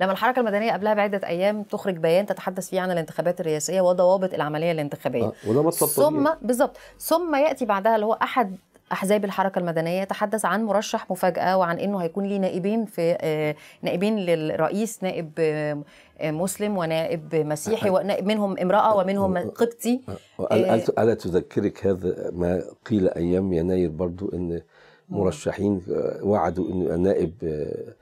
لما الحركه المدنيه قبلها بعده ايام تخرج بيان تتحدث فيه عن الانتخابات الرئاسيه وضوابط العمليه الانتخابيه آه، وده مطلب ثم بالظبط ثم ياتي بعدها اللي هو احد احزاب الحركه المدنيه تحدث عن مرشح مفاجاه وعن انه هيكون ليه نائبين في آه، نائبين للرئيس نائب آه، مسلم ونائب مسيحي ونائب منهم امراه ومنهم قبطي الا تذكرك هذا ما قيل ايام يناير برضو ان آه. مرشحين آه، وعدوا انه نائب آه،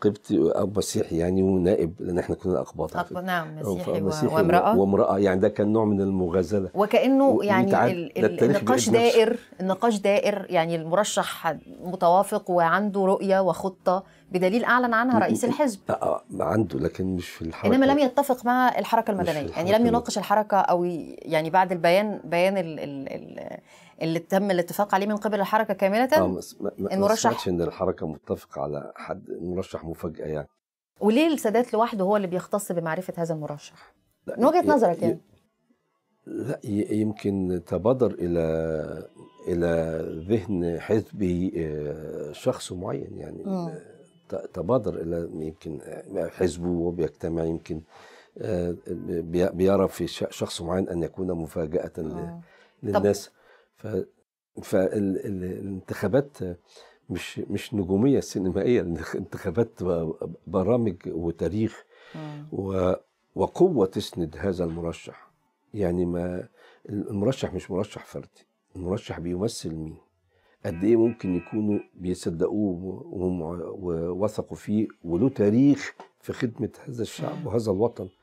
قبطي او مسيحي يعني ونائب لان احنا كنا اقباط نعم مسيحي, مسيحي وامراه وامراه يعني ده كان نوع من المغازله وكانه يعني النقاش دائر النقاش دائر يعني المرشح متوافق وعنده رؤيه وخطه بدليل اعلن عنها رئيس الحزب عنده لكن مش في الحركه انما لم يتفق مع الحركه المدنيه الحركة يعني لم يناقش الحركه او يعني بعد البيان بيان اللي تم الاتفاق عليه من قبل الحركه كامله آه المرشح ما ان الحركه متفقه على حد مرشح مفاجاه يعني وليه السادات لوحده هو اللي بيختص بمعرفه هذا المرشح؟ من وجهه نظرك يعني لا يمكن تبادر الى الى ذهن حزبي آه، شخص معين يعني م. تبادر الى يمكن آه، حزبه وبيجتمع يمكن آه، بيرى في شخص معين ان يكون مفاجاه للناس طب ف فالانتخابات مش مش نجوميه سينمائيه انتخابات برامج وتاريخ و وقوه تسند هذا المرشح يعني ما المرشح مش مرشح فردي المرشح بيمثل مين قد ايه ممكن يكونوا بيصدقوه ووثقوا فيه وله تاريخ في خدمه هذا الشعب وهذا الوطن